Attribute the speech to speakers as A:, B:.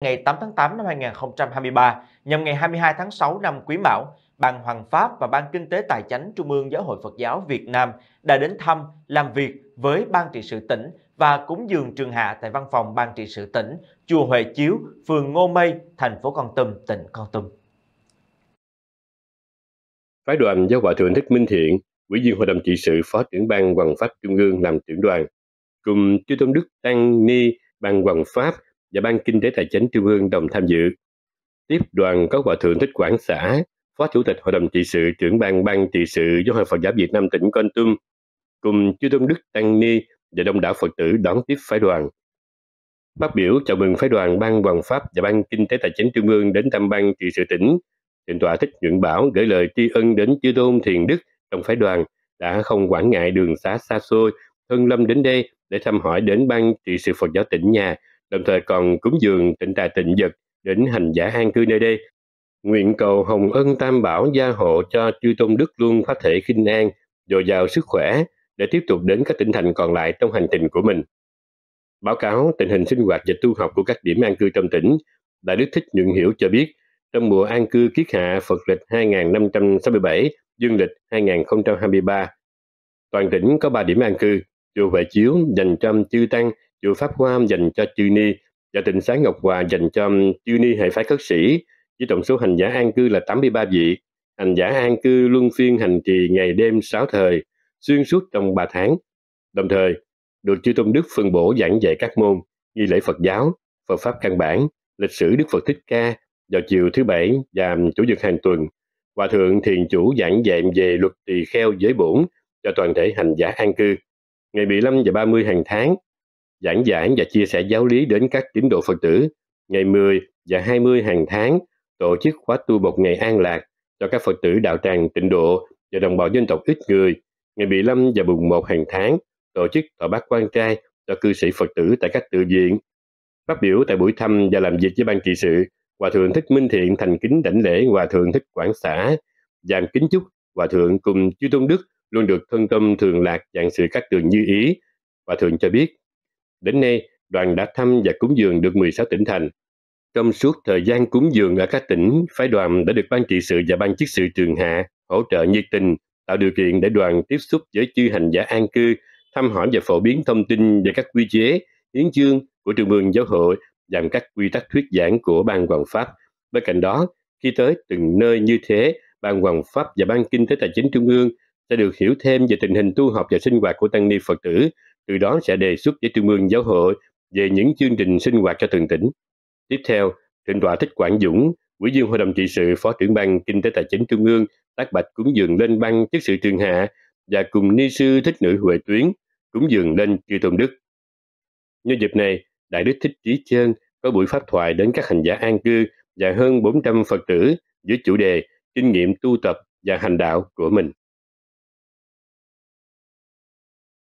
A: ngày 8 tháng 8 năm 2023 nhằm ngày 22 tháng 6 năm Quý Mão, Ban Hoàng Pháp và Ban Kinh tế Tài chánh Trung ương Giáo hội Phật giáo Việt Nam đã đến thăm, làm việc với Ban trị sự tỉnh và cúng dường trường hạ tại văn phòng Ban trị sự tỉnh, Chùa Huệ Chiếu, phường Ngô Mây, thành phố Con Tum, tỉnh Con Tum. Phái đoàn do Hòa Thượng Thích Minh Thiện, Ủy viên Hội đồng trị sự Phó trưởng Ban Hoàng Pháp Trung ương làm trưởng đoàn, cùng Chư Tôn Đức Tăng Ni, Ban Hoàng Pháp, và Ban Kinh tế Tài chính Trung ương đồng tham dự. Tiếp đoàn có Hòa Thượng Thích Quảng Xã, Phó Chủ tịch Hội đồng Trị sự trưởng ban Ban Trị sự Giáo hội Phật giáo Việt Nam tỉnh Con Tum, cùng Chư Tôn Đức Tăng Ni và đông đảo Phật tử đón tiếp phái đoàn. Phát biểu chào mừng phái đoàn Ban Hoàng Pháp và Ban Kinh tế Tài chính Trung ương đến thăm Ban Trị sự tỉnh, Thượng tòa Thích Nhuận Bảo gửi lời tri ân đến Chư Tôn Thiền Đức trong phái đoàn đã không quản ngại đường xá xa xôi, thân lâm đến đây để thăm hỏi đến Ban Trị sự Phật giáo tỉnh nhà đồng thời còn cúng dường tịnh tài tịnh vật đến hành giả an cư nơi đây. Nguyện cầu hồng ân tam bảo gia hộ cho chư tôn đức luôn phát thể khinh an, dồi dào sức khỏe để tiếp tục đến các tỉnh thành còn lại trong hành trình của mình. Báo cáo tình hình sinh hoạt và tu học của các điểm an cư trong tỉnh, Đại Đức Thích Nhượng Hiểu cho biết, trong mùa an cư kiết hạ Phật lịch 2567, dương lịch 2023, toàn tỉnh có 3 điểm an cư, chùa Vệ Chiếu dành cho chư tăng dù Pháp Hoa dành cho chư ni và Tịnh Sáng Ngọc Hòa dành cho chư ni hệ phái khất sĩ, với tổng số hành giả an cư là 83 vị. Hành giả an cư luân phiên hành trì ngày đêm sáu thời, xuyên suốt trong ba tháng. Đồng thời, được Chư Tôn Đức phân bổ giảng dạy các môn, nghi lễ Phật giáo, Phật Pháp căn bản, lịch sử Đức Phật Thích Ca vào chiều thứ Bảy và Chủ nhật hàng tuần. Hòa Thượng Thiền Chủ giảng dạy về luật tỳ kheo giới bổn cho toàn thể hành giả an cư. Ngày 15 và 30 hàng tháng, giảng giảng và chia sẻ giáo lý đến các tín đồ Phật tử. Ngày 10 và 20 hàng tháng tổ chức khóa tu một ngày an lạc cho các Phật tử đạo tràng tịnh độ và đồng bào dân tộc ít người. Ngày 15 và mùng 1 hàng tháng tổ chức thọ bát quan trai cho cư sĩ Phật tử tại các tự viện. Phát biểu tại buổi thăm và làm việc với ban trị sự, Hòa thượng Thích Minh Thiện thành kính đảnh lễ Hòa thượng Thích Quảng Xã, dàn kính chúc Hòa thượng cùng chư Tôn Đức luôn được thân tâm thường lạc dạng sự các tường như ý. Hòa thượng cho biết, Đến nay, đoàn đã thăm và cúng dường được 16 tỉnh thành. Trong suốt thời gian cúng dường ở các tỉnh, phái đoàn đã được ban trị sự và ban chức sự trường hạ hỗ trợ nhiệt tình, tạo điều kiện để đoàn tiếp xúc với chư hành giả an cư, thăm hỏi và phổ biến thông tin về các quy chế, hiến chương của trường mương giáo hội và các quy tắc thuyết giảng của ban hoàng pháp. Bên cạnh đó, khi tới từng nơi như thế, ban hoàng pháp và ban kinh tế tài chính trung ương sẽ được hiểu thêm về tình hình tu học và sinh hoạt của tăng ni Phật tử, từ đó sẽ đề xuất với Trung ương Giáo hội về những chương trình sinh hoạt cho từng tỉnh. Tiếp theo, thượng tọa Thích Quảng Dũng, Ủy viên Hội đồng trị sự Phó trưởng ban Kinh tế Tài chính Trung ương tác bạch cúng dường lên ban chức sự trường hạ và cùng ni sư Thích Nữ Huệ Tuyến cúng dường lên chư tôn đức. Nhân dịp này, Đại đức Thích Trí Chơn có buổi pháp thoại đến các hành giả an cư và hơn 400 Phật tử dưới chủ đề kinh nghiệm tu tập và hành đạo của mình.